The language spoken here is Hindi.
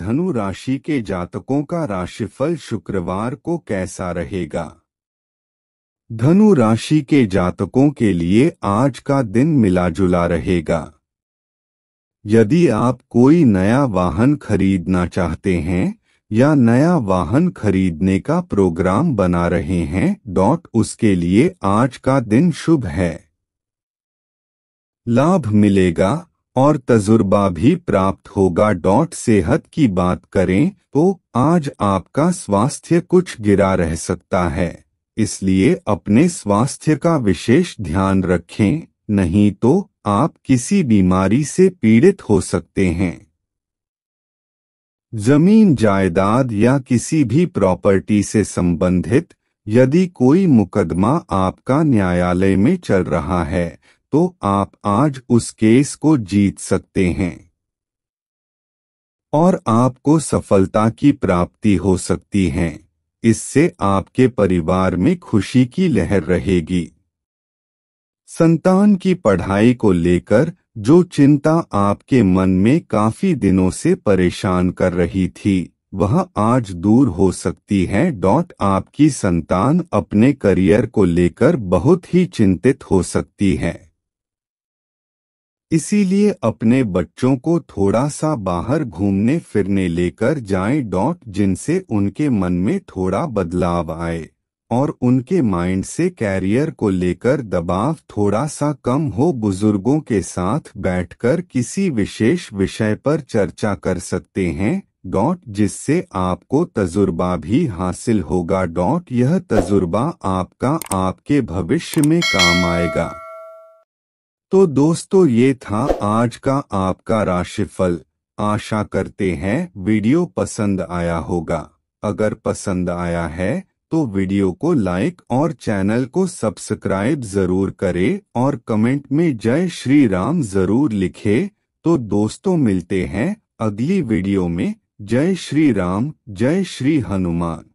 धनु राशि के जातकों का राशिफल शुक्रवार को कैसा रहेगा धनु राशि के जातकों के लिए आज का दिन मिलाजुला रहेगा यदि आप कोई नया वाहन खरीदना चाहते हैं या नया वाहन खरीदने का प्रोग्राम बना रहे हैं डॉट उसके लिए आज का दिन शुभ है लाभ मिलेगा और तजुर्बा भी प्राप्त होगा डॉट सेहत की बात करें तो आज आपका स्वास्थ्य कुछ गिरा रह सकता है इसलिए अपने स्वास्थ्य का विशेष ध्यान रखें नहीं तो आप किसी बीमारी से पीड़ित हो सकते हैं जमीन जायदाद या किसी भी प्रॉपर्टी से संबंधित यदि कोई मुकदमा आपका न्यायालय में चल रहा है तो आप आज उस केस को जीत सकते हैं और आपको सफलता की प्राप्ति हो सकती है इससे आपके परिवार में खुशी की लहर रहेगी संतान की पढ़ाई को लेकर जो चिंता आपके मन में काफी दिनों से परेशान कर रही थी वह आज दूर हो सकती है डॉट आपकी संतान अपने करियर को लेकर बहुत ही चिंतित हो सकती है इसीलिए अपने बच्चों को थोड़ा सा बाहर घूमने फिरने लेकर जाएं डॉट जिनसे उनके मन में थोड़ा बदलाव आए और उनके माइंड से कैरियर को लेकर दबाव थोड़ा सा कम हो बुजुर्गों के साथ बैठकर किसी विशेष विषय पर चर्चा कर सकते हैं डॉट जिससे आपको तजुर्बा भी हासिल होगा डॉट यह तजुर्बा आपका आपके भविष्य में काम आएगा तो दोस्तों ये था आज का आपका राशिफल आशा करते हैं वीडियो पसंद आया होगा अगर पसंद आया है तो वीडियो को लाइक और चैनल को सब्सक्राइब जरूर करें और कमेंट में जय श्री राम जरूर लिखे तो दोस्तों मिलते हैं अगली वीडियो में जय श्री राम जय श्री हनुमान